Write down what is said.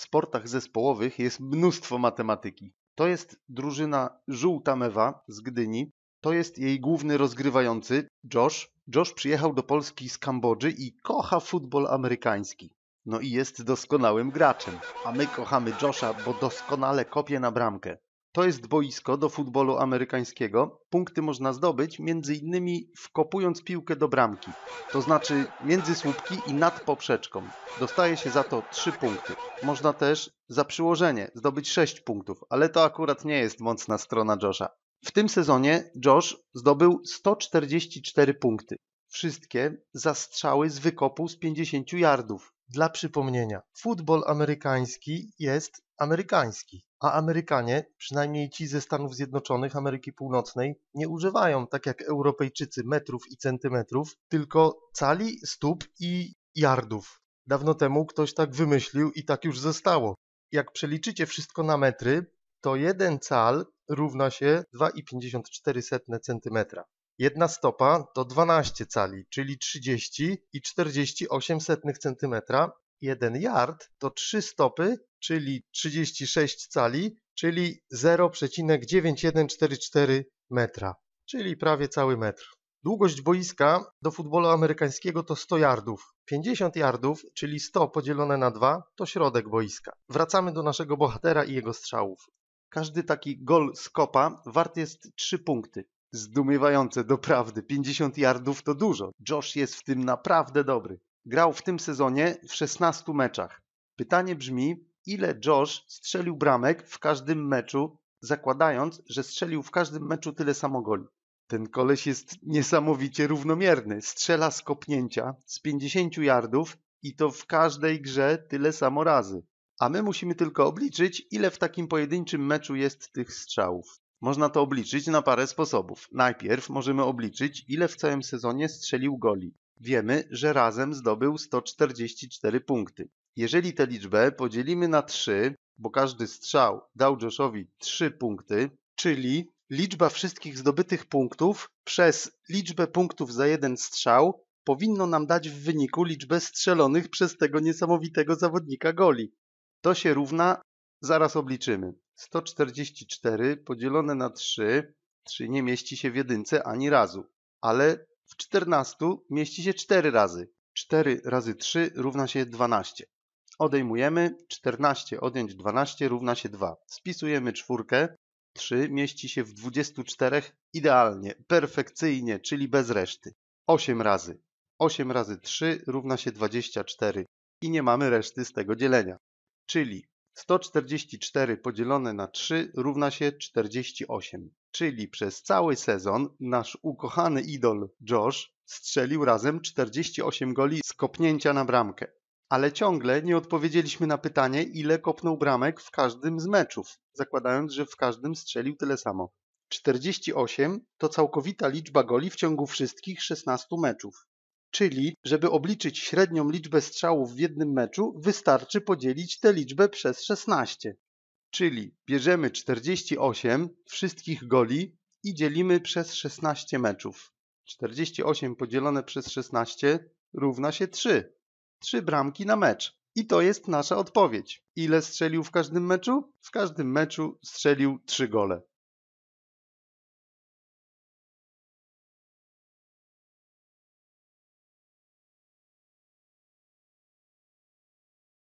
sportach zespołowych jest mnóstwo matematyki. To jest drużyna Żółta Mewa z Gdyni. To jest jej główny rozgrywający, Josh. Josh przyjechał do Polski z Kambodży i kocha futbol amerykański. No i jest doskonałym graczem. A my kochamy Josha, bo doskonale kopie na bramkę. To jest boisko do futbolu amerykańskiego. Punkty można zdobyć między innymi wkopując piłkę do bramki, to znaczy między słupki i nad poprzeczką. Dostaje się za to 3 punkty. Można też za przyłożenie zdobyć 6 punktów, ale to akurat nie jest mocna strona Josha. W tym sezonie Josh zdobył 144 punkty. Wszystkie zastrzały z wykopu z 50 yardów. Dla przypomnienia, futbol amerykański jest amerykański. A Amerykanie, przynajmniej ci ze Stanów Zjednoczonych Ameryki Północnej, nie używają, tak jak Europejczycy, metrów i centymetrów, tylko cali, stóp i jardów. Dawno temu ktoś tak wymyślił i tak już zostało. Jak przeliczycie wszystko na metry, to jeden cal równa się 2,54 cm. Jedna stopa to 12 cali, czyli 30 i 48 cm, 1 yard to 3 stopy, czyli 36 cali, czyli 0,9144 metra, czyli prawie cały metr. Długość boiska do futbolu amerykańskiego to 100 yardów. 50 yardów, czyli 100 podzielone na 2, to środek boiska. Wracamy do naszego bohatera i jego strzałów. Każdy taki gol z kopa wart jest 3 punkty. Zdumiewające, doprawdy. 50 yardów to dużo. Josh jest w tym naprawdę dobry. Grał w tym sezonie w 16 meczach. Pytanie brzmi, ile Josh strzelił bramek w każdym meczu, zakładając, że strzelił w każdym meczu tyle samo goli. Ten koleś jest niesamowicie równomierny. Strzela z kopnięcia z 50 yardów i to w każdej grze tyle samo razy. A my musimy tylko obliczyć, ile w takim pojedynczym meczu jest tych strzałów. Można to obliczyć na parę sposobów. Najpierw możemy obliczyć, ile w całym sezonie strzelił goli wiemy, że razem zdobył 144 punkty. Jeżeli tę liczbę podzielimy na 3, bo każdy strzał dał Joshowi 3 punkty, czyli liczba wszystkich zdobytych punktów przez liczbę punktów za jeden strzał powinno nam dać w wyniku liczbę strzelonych przez tego niesamowitego zawodnika goli. To się równa, zaraz obliczymy. 144 podzielone na 3, 3 nie mieści się w jedynce ani razu, ale w 14 mieści się 4 razy. 4 razy 3 równa się 12. Odejmujemy 14, odjąć 12 równa się 2. Spisujemy czwórkę. 3 mieści się w 24 idealnie, perfekcyjnie, czyli bez reszty. 8 razy. 8 razy 3 równa się 24 i nie mamy reszty z tego dzielenia. Czyli 144 podzielone na 3 równa się 48 czyli przez cały sezon nasz ukochany idol Josh strzelił razem 48 goli z kopnięcia na bramkę. Ale ciągle nie odpowiedzieliśmy na pytanie, ile kopnął bramek w każdym z meczów, zakładając, że w każdym strzelił tyle samo. 48 to całkowita liczba goli w ciągu wszystkich 16 meczów. Czyli, żeby obliczyć średnią liczbę strzałów w jednym meczu, wystarczy podzielić tę liczbę przez 16. Czyli bierzemy 48 wszystkich goli i dzielimy przez 16 meczów. 48 podzielone przez 16 równa się 3. 3 bramki na mecz. I to jest nasza odpowiedź. Ile strzelił w każdym meczu? W każdym meczu strzelił 3 gole.